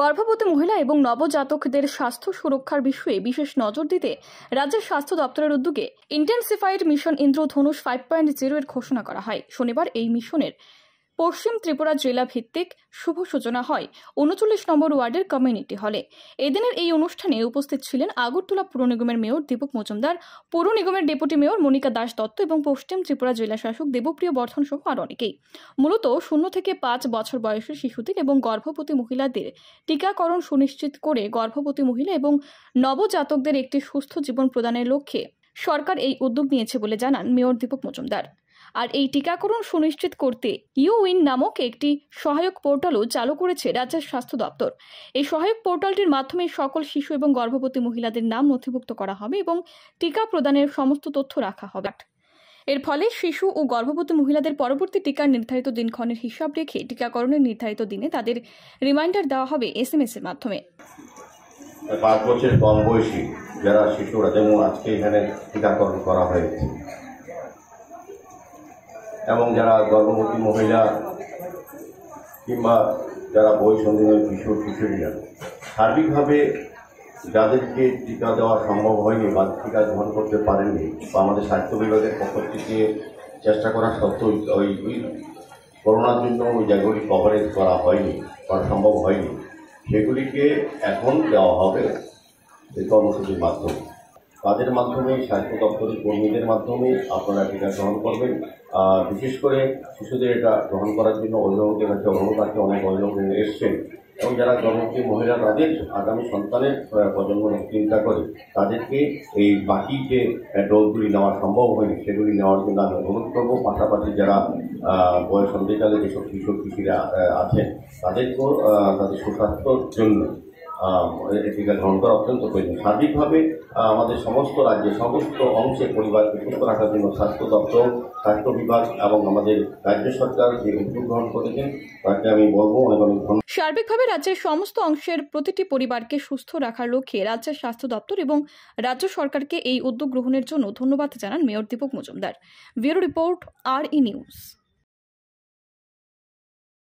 গর্ভবতী মহিলা এবং নবজাতকদের স্বাস্থ্য সুরক্ষার বিষয়ে বিশেষ নজর দিতে রাজ্যের স্বাস্থ্য দপ্তরের উদ্যোগে intensified mission Indradhanush five point zero এর ঘোষণা করা হয় শনিবার এই মিশনের পশ্চিম ত্রিপুরা জেলা ভিত্তিক শুভ সূচনা হয় উনচল্লিশ নম্বর ওয়ার্ডের কমিউনিটি হলে এদিনের এই অনুষ্ঠানে উপস্থিত ছিলেন আগরতলা পুর নিগমের মেয়র দীপক মজুমদার পুর নিগমের ডেপুটি মেয়র মনিকা দাস দত্ত এবং পশ্চিম ত্রিপুরা জেলা শাসক দেবপ্রিয় বর্ধন সহ আর অনেকেই মূলত শূন্য থেকে পাঁচ বছর বয়সের শিশুদের এবং গর্ভবতী মহিলাদের টিকাকরণ সুনিশ্চিত করে গর্ভবতী মহিলা এবং নবজাতকদের একটি সুস্থ জীবন প্রদানের লক্ষ্যে সরকার এই উদ্যোগ নিয়েছে বলে জানান মেয়র দীপক মজুমদার আর এই টিকাকরণ সুনিশ্চিত করতে ইউইন নামক একটি সহায়ক পোর্টালও চালু করেছে রাজ্যের স্বাস্থ্য দপ্তর এই সহায়ক পোর্টালটির মাধ্যমে সকল শিশু এবং গর্ভবতী মহিলাদের নাম নথিভুক্ত করা হবে এবং টিকা প্রদানের সমস্ত তথ্য রাখা হবে এর ফলে শিশু ও গর্ভবতী মহিলাদের পরবর্তী টিকার নির্ধারিত দিনক্ষণের হিসাব রেখে টিকাকরণের নির্ধারিত দিনে তাদের রিমাইন্ডার দেওয়া হবে এস এম এস এর মাধ্যমে পাঁচ বছরের কম বয়সী যারা শিশুরা যেমন আজকে এখানে টিকাকরণ করা হয়েছে এবং যারা গর্ভবতী মহিলা কিংবা যারা বৈষম্যের কিশোর কিশোরীরা সার্বিকভাবে যাদেরকে টিকা দেওয়া সম্ভব হয়নি বা টিকা গ্রহণ করতে পারেনি বা আমাদের স্বাস্থ্য বিভাগের পক্ষ থেকে চেষ্টা করা সত্ত্বেও ওই করোনার জন্য ওই জায়গাগুলি কভারেজ করা হয়নি করা সম্ভব হয়নি সেগুলিকে এখন দেওয়া হবে এই কর্মসূচির মাধ্যমে তাদের মাধ্যমে স্বাস্থ্য দপ্তরের কর্মীদের মাধ্যমে আপনারা টিকা গ্রহণ করবেন বিশেষ করে শিশুদের এটা গ্রহণ করার জন্য অভিভাবকের কাছে অভিভাবক আছে অনেক অভিভাবক এসছেন এবং যারা গর্ভবতী মহিলা তাদের আগামী সন্তানের প্রজন্ম চিন্তা করে তাদেরকে এই বাকি যে ডোজগুলি নেওয়া সম্ভব হয়নি সেগুলি নেওয়ার জন্য আমি অনুরোধ করবো পাশাপাশি যারা বয়স সন্ধিকালে যেসব কৃষক কৃষিরা আছেন তাদেরকেও তাদের সুস্বাস্থ্যর জন্য এথিক্যাল গ্রহণ করা অত্যন্ত প্রয়োজন সার্বিকভাবে আমাদের সমস্ত রাজ্যে সমস্ত অংশে পরিবারকে সুস্থ রাখার জন্য স্বাস্থ্য দপ্তর স্বাস্থ্য বিভাগ এবং আমাদের রাজ্য সরকার যে উদ্যোগ গ্রহণ করেছেন তাকে আমি বলবো অনেক অনেক ধন্যবাদ সার্বিকভাবে রাজ্যের সমস্ত অংশের প্রতিটি পরিবারকে সুস্থ রাখার লক্ষ্যে রাজ্যের স্বাস্থ্য দপ্তর এবং রাজ্য সরকারকে এই উদ্যোগ গ্রহণের জন্য ধন্যবাদ জানান mayor Dipak Majumdar bureau report আর ই নিউজ